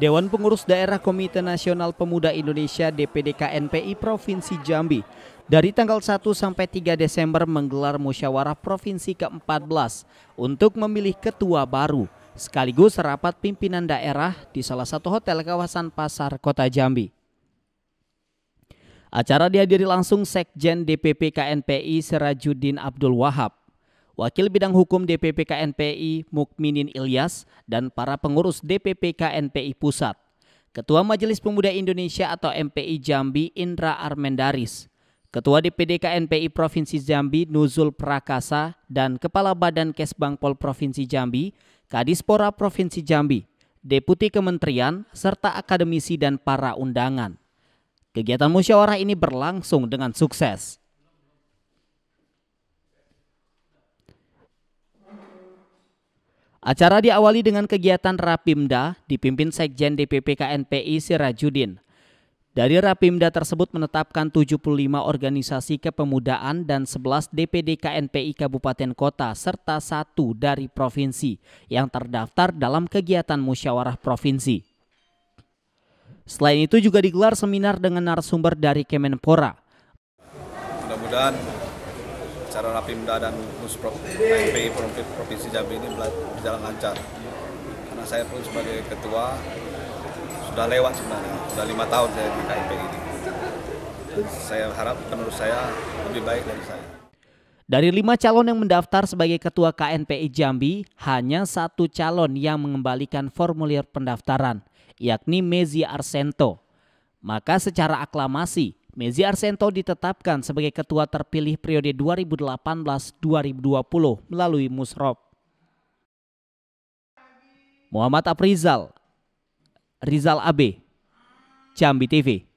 Dewan Pengurus Daerah Komite Nasional Pemuda Indonesia DPD KNPI Provinsi Jambi dari tanggal 1 sampai 3 Desember menggelar musyawarah provinsi ke-14 untuk memilih ketua baru sekaligus rapat pimpinan daerah di salah satu hotel kawasan pasar kota Jambi. Acara dihadiri langsung Sekjen DPP KNPI Serajuddin Abdul Wahab, Wakil Bidang Hukum DPP KNPI Mukminin Ilyas dan para pengurus DPP KNPI Pusat. Ketua Majelis Pemuda Indonesia atau MPI Jambi Indra Armendaris. Ketua DPD KNPI Provinsi Jambi Nuzul Prakasa dan Kepala Badan Kesbangpol Provinsi Jambi, Kadispora Provinsi Jambi, Deputi Kementerian, serta akademisi dan para undangan. Kegiatan musyawarah ini berlangsung dengan sukses. Acara diawali dengan kegiatan Rapimda dipimpin Sekjen DPP KNPI Sirajudin. Dari Rapimda tersebut menetapkan 75 organisasi kepemudaan dan 11 DPD KNPI Kabupaten Kota serta satu dari provinsi yang terdaftar dalam kegiatan musyawarah provinsi. Selain itu juga digelar seminar dengan narasumber dari Kemenpora. Mudah-mudahan acara Rapimda dan Musprov MPI Provinsi Jambi ini berjalan lancar. Karena saya pun sebagai ketua sudah lewat sebenarnya, sudah lima tahun saya di KIPI ini. Dan saya harap menurut saya lebih baik dari saya. Dari lima calon yang mendaftar sebagai ketua KNPI Jambi, hanya satu calon yang mengembalikan formulir pendaftaran, yakni Mezi Arsento. Maka secara aklamasi, Mezi Arsento ditetapkan sebagai ketua terpilih periode 2018-2020 melalui Musrob. Muhammad Aprizal, Rizal Ab, Jambi TV.